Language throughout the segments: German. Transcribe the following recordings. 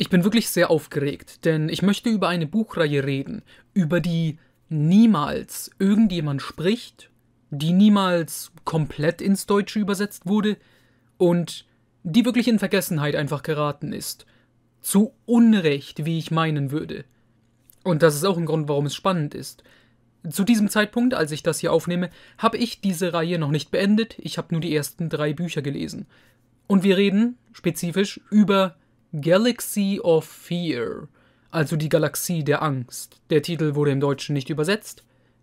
Ich bin wirklich sehr aufgeregt, denn ich möchte über eine Buchreihe reden, über die niemals irgendjemand spricht, die niemals komplett ins Deutsche übersetzt wurde und die wirklich in Vergessenheit einfach geraten ist. Zu Unrecht, wie ich meinen würde. Und das ist auch ein Grund, warum es spannend ist. Zu diesem Zeitpunkt, als ich das hier aufnehme, habe ich diese Reihe noch nicht beendet, ich habe nur die ersten drei Bücher gelesen. Und wir reden spezifisch über Galaxy of Fear, also die Galaxie der Angst. Der Titel wurde im Deutschen nicht übersetzt.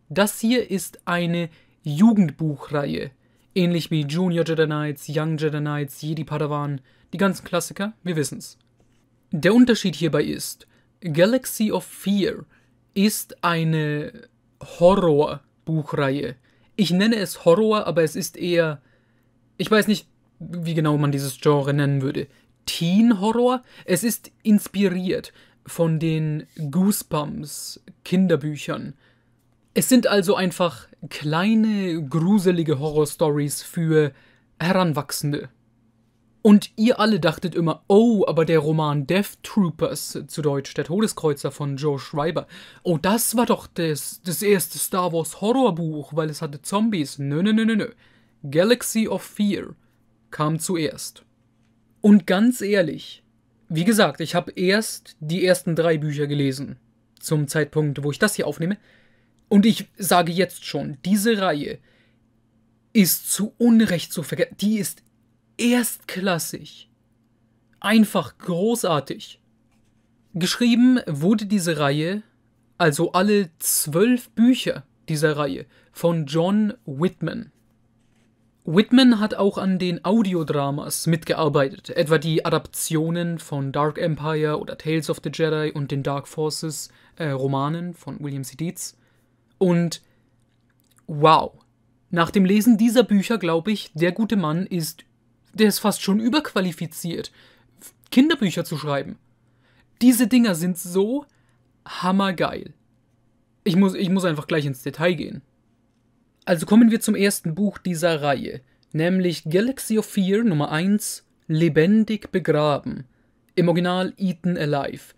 Das hier ist eine Jugendbuchreihe, ähnlich wie Junior Jedi Knights, Young Jedi Knights, Jedi Padawan, die ganzen Klassiker, wir wissen's. Der Unterschied hierbei ist, Galaxy of Fear ist eine Horror-Buchreihe. Ich nenne es Horror, aber es ist eher. Ich weiß nicht, wie genau man dieses Genre nennen würde. Teen-Horror. Es ist inspiriert von den Goosebumps Kinderbüchern. Es sind also einfach kleine, gruselige Horrorstories für Heranwachsende. Und ihr alle dachtet immer, oh, aber der Roman Death Troopers, zu Deutsch der Todeskreuzer von Joe Schreiber, oh, das war doch das, das erste Star Wars Horrorbuch, weil es hatte Zombies. Nö, nö, nö, nö, nö. Galaxy of Fear kam zuerst. Und ganz ehrlich, wie gesagt, ich habe erst die ersten drei Bücher gelesen, zum Zeitpunkt, wo ich das hier aufnehme. Und ich sage jetzt schon, diese Reihe ist zu Unrecht zu vergessen. Die ist erstklassig. Einfach großartig. Geschrieben wurde diese Reihe, also alle zwölf Bücher dieser Reihe, von John Whitman. Whitman hat auch an den Audiodramas mitgearbeitet, etwa die Adaptionen von Dark Empire oder Tales of the Jedi und den Dark Forces äh, Romanen von William C. Dietz. Und wow, nach dem Lesen dieser Bücher glaube ich, der gute Mann ist, der ist fast schon überqualifiziert, Kinderbücher zu schreiben. Diese Dinger sind so hammergeil. Ich muss, ich muss einfach gleich ins Detail gehen. Also kommen wir zum ersten Buch dieser Reihe, nämlich Galaxy of Fear Nummer 1 Lebendig begraben, im Original Eaten Alive,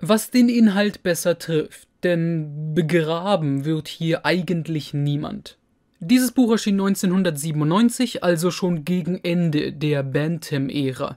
was den Inhalt besser trifft, denn begraben wird hier eigentlich niemand. Dieses Buch erschien 1997, also schon gegen Ende der Bantam-Ära.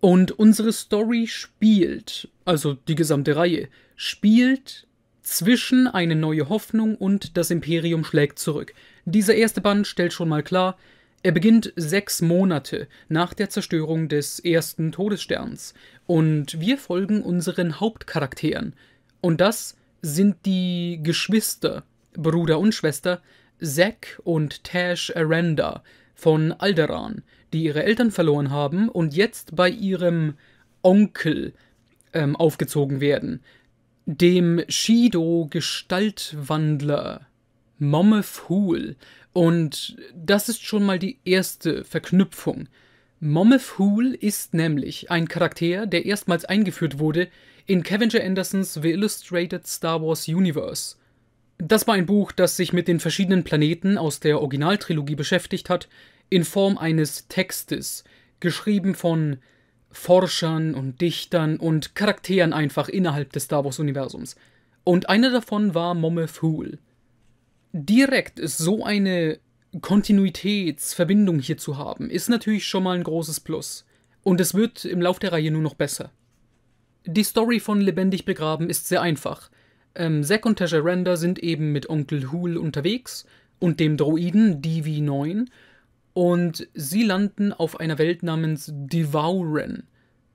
Und unsere Story spielt, also die gesamte Reihe, spielt zwischen eine neue Hoffnung und das Imperium schlägt zurück. Dieser erste Band stellt schon mal klar, er beginnt sechs Monate nach der Zerstörung des ersten Todessterns und wir folgen unseren Hauptcharakteren. Und das sind die Geschwister, Bruder und Schwester, Zack und Tash Aranda von Alderan, die ihre Eltern verloren haben und jetzt bei ihrem Onkel ähm, aufgezogen werden, dem Shido Gestaltwandler Momme Hool. Und das ist schon mal die erste Verknüpfung. Hool ist nämlich ein Charakter, der erstmals eingeführt wurde in Cavenger Andersons The Illustrated Star Wars Universe. Das war ein Buch, das sich mit den verschiedenen Planeten aus der Originaltrilogie beschäftigt hat, in Form eines Textes, geschrieben von Forschern und Dichtern und Charakteren einfach innerhalb des Star Wars Universums. Und einer davon war Momefhool. Fool direkt so eine Kontinuitätsverbindung hier zu haben, ist natürlich schon mal ein großes Plus. Und es wird im Lauf der Reihe nur noch besser. Die Story von Lebendig Begraben ist sehr einfach. Ähm, Zack und Tasharanda sind eben mit Onkel Hul unterwegs und dem Droiden DV9 und sie landen auf einer Welt namens Devouren,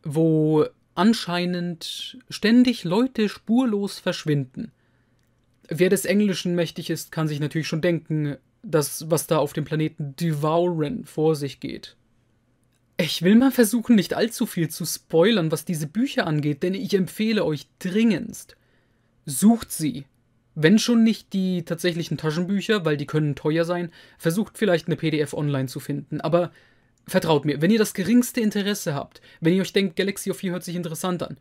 wo anscheinend ständig Leute spurlos verschwinden. Wer des Englischen mächtig ist, kann sich natürlich schon denken, das, was da auf dem Planeten Devouren vor sich geht. Ich will mal versuchen, nicht allzu viel zu spoilern, was diese Bücher angeht, denn ich empfehle euch dringendst. Sucht sie. Wenn schon nicht die tatsächlichen Taschenbücher, weil die können teuer sein, versucht vielleicht eine PDF online zu finden. Aber vertraut mir, wenn ihr das geringste Interesse habt, wenn ihr euch denkt, Galaxy of 4 hört sich interessant an,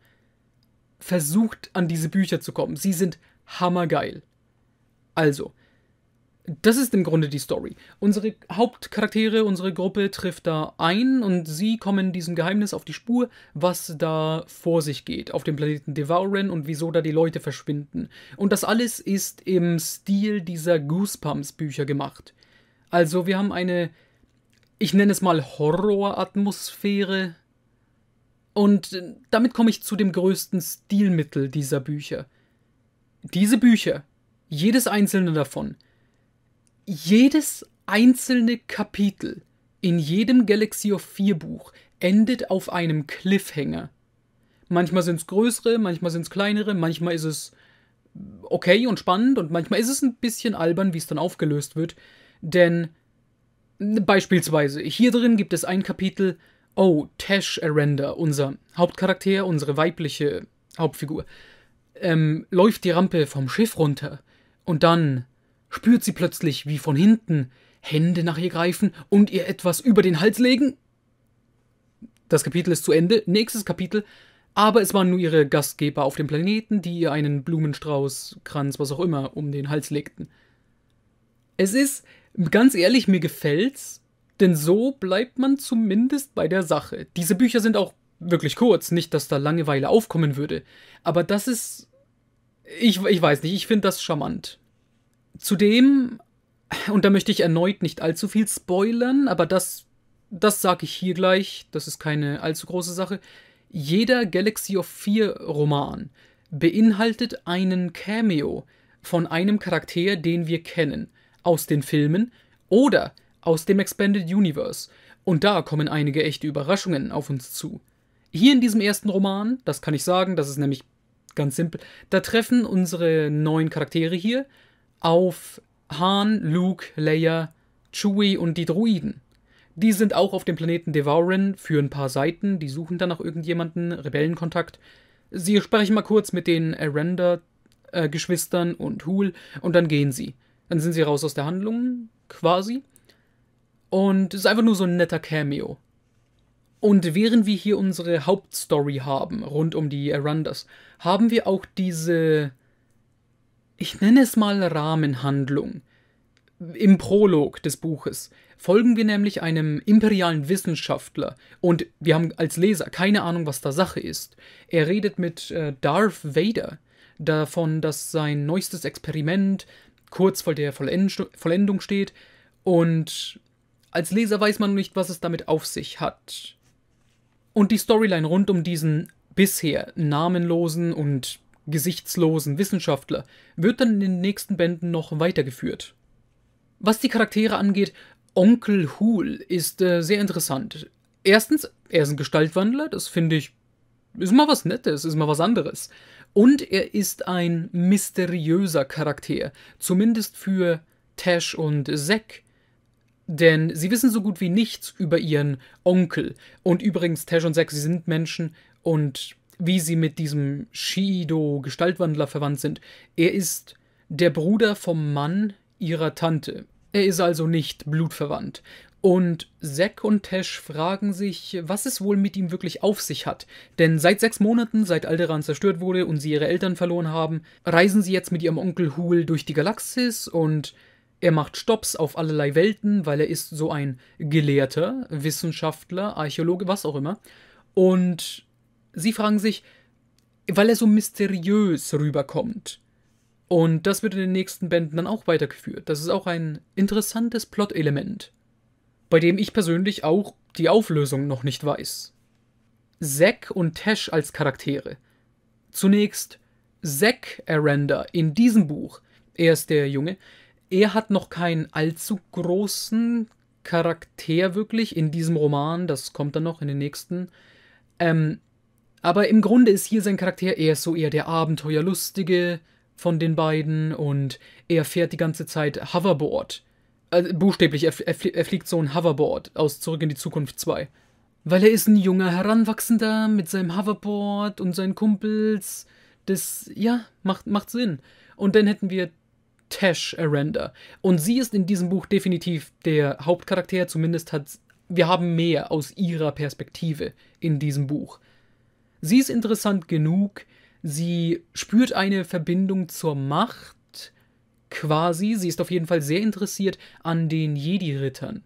versucht an diese Bücher zu kommen. Sie sind hammergeil. Also, das ist im Grunde die Story. Unsere Hauptcharaktere, unsere Gruppe trifft da ein und sie kommen diesem Geheimnis auf die Spur, was da vor sich geht, auf dem Planeten Devouren und wieso da die Leute verschwinden. Und das alles ist im Stil dieser Goosebumps-Bücher gemacht. Also wir haben eine, ich nenne es mal Horror-Atmosphäre. Und äh, damit komme ich zu dem größten Stilmittel dieser Bücher diese Bücher, jedes einzelne davon, jedes einzelne Kapitel in jedem Galaxy of 4 Buch endet auf einem Cliffhanger. Manchmal sind es größere, manchmal sind es kleinere, manchmal ist es okay und spannend und manchmal ist es ein bisschen albern, wie es dann aufgelöst wird. Denn beispielsweise, hier drin gibt es ein Kapitel, oh, Tash Arenda, unser Hauptcharakter, unsere weibliche Hauptfigur, ähm, läuft die Rampe vom Schiff runter und dann spürt sie plötzlich, wie von hinten Hände nach ihr greifen und ihr etwas über den Hals legen. Das Kapitel ist zu Ende, nächstes Kapitel, aber es waren nur ihre Gastgeber auf dem Planeten, die ihr einen Blumenstrauß, Kranz, was auch immer, um den Hals legten. Es ist, ganz ehrlich, mir gefällt's, denn so bleibt man zumindest bei der Sache. Diese Bücher sind auch wirklich kurz, nicht, dass da Langeweile aufkommen würde. Aber das ist. Ich, ich weiß nicht, ich finde das charmant. Zudem, und da möchte ich erneut nicht allzu viel spoilern, aber das, das sage ich hier gleich, das ist keine allzu große Sache. Jeder Galaxy of Fear Roman beinhaltet einen Cameo von einem Charakter, den wir kennen, aus den Filmen oder aus dem Expanded Universe. Und da kommen einige echte Überraschungen auf uns zu. Hier in diesem ersten Roman, das kann ich sagen, das ist nämlich ganz simpel, da treffen unsere neuen Charaktere hier auf Han, Luke, Leia, Chewie und die Droiden. Die sind auch auf dem Planeten Devourin für ein paar Seiten, die suchen dann nach irgendjemanden, Rebellenkontakt. Sie sprechen mal kurz mit den Aranda-Geschwistern äh, und Hul und dann gehen sie. Dann sind sie raus aus der Handlung, quasi. Und es ist einfach nur so ein netter Cameo. Und während wir hier unsere Hauptstory haben, rund um die Arundas, haben wir auch diese, ich nenne es mal Rahmenhandlung. Im Prolog des Buches folgen wir nämlich einem imperialen Wissenschaftler und wir haben als Leser keine Ahnung, was da Sache ist. Er redet mit äh, Darth Vader davon, dass sein neuestes Experiment kurz vor der Vollendung steht und als Leser weiß man nicht, was es damit auf sich hat. Und die Storyline rund um diesen bisher namenlosen und gesichtslosen Wissenschaftler wird dann in den nächsten Bänden noch weitergeführt. Was die Charaktere angeht, Onkel Hul ist äh, sehr interessant. Erstens, er ist ein Gestaltwandler, das finde ich ist mal was Nettes, ist mal was anderes. Und er ist ein mysteriöser Charakter, zumindest für Tash und Zack. Denn sie wissen so gut wie nichts über ihren Onkel. Und übrigens, Tesh und Zack, sie sind Menschen und wie sie mit diesem Shido-Gestaltwandler verwandt sind. Er ist der Bruder vom Mann ihrer Tante. Er ist also nicht blutverwandt. Und Zack und Tesh fragen sich, was es wohl mit ihm wirklich auf sich hat. Denn seit sechs Monaten, seit Alderan zerstört wurde und sie ihre Eltern verloren haben, reisen sie jetzt mit ihrem Onkel Hul durch die Galaxis und er macht Stops auf allerlei Welten, weil er ist so ein Gelehrter, Wissenschaftler, Archäologe, was auch immer. Und sie fragen sich, weil er so mysteriös rüberkommt. Und das wird in den nächsten Bänden dann auch weitergeführt. Das ist auch ein interessantes Plot-Element, bei dem ich persönlich auch die Auflösung noch nicht weiß. Zack und Tesh als Charaktere. Zunächst Zack Aranda in diesem Buch. Er ist der Junge, er hat noch keinen allzu großen Charakter wirklich in diesem Roman. Das kommt dann noch in den nächsten. Ähm, aber im Grunde ist hier sein Charakter eher so eher der Abenteuerlustige von den beiden und er fährt die ganze Zeit Hoverboard. Also buchstäblich, er, flie er, fliegt so ein Hoverboard aus Zurück in die Zukunft 2. Weil er ist ein junger Heranwachsender mit seinem Hoverboard und seinen Kumpels. Das, ja, macht, macht Sinn. Und dann hätten wir Tash Arenda. Und sie ist in diesem Buch definitiv der Hauptcharakter, zumindest hat wir haben mehr aus ihrer Perspektive in diesem Buch. Sie ist interessant genug, sie spürt eine Verbindung zur Macht quasi, sie ist auf jeden Fall sehr interessiert an den Jedi-Rittern.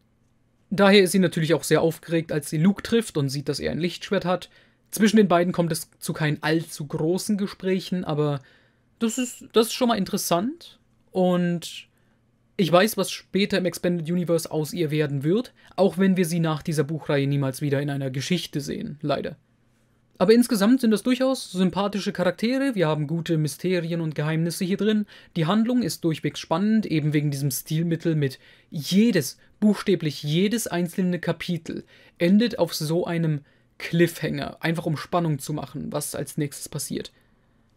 Daher ist sie natürlich auch sehr aufgeregt, als sie Luke trifft und sieht, dass er ein Lichtschwert hat. Zwischen den beiden kommt es zu keinen allzu großen Gesprächen, aber das ist, das ist schon mal interessant. Und ich weiß, was später im Expanded Universe aus ihr werden wird, auch wenn wir sie nach dieser Buchreihe niemals wieder in einer Geschichte sehen, leider. Aber insgesamt sind das durchaus sympathische Charaktere, wir haben gute Mysterien und Geheimnisse hier drin, die Handlung ist durchwegs spannend, eben wegen diesem Stilmittel mit jedes, buchstäblich jedes einzelne Kapitel endet auf so einem Cliffhanger, einfach um Spannung zu machen, was als nächstes passiert.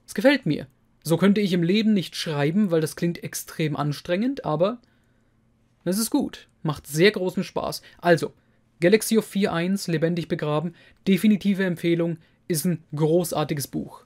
Es gefällt mir. So könnte ich im Leben nicht schreiben, weil das klingt extrem anstrengend, aber es ist gut. Macht sehr großen Spaß. Also, Galaxy of 4.1, lebendig begraben, definitive Empfehlung, ist ein großartiges Buch.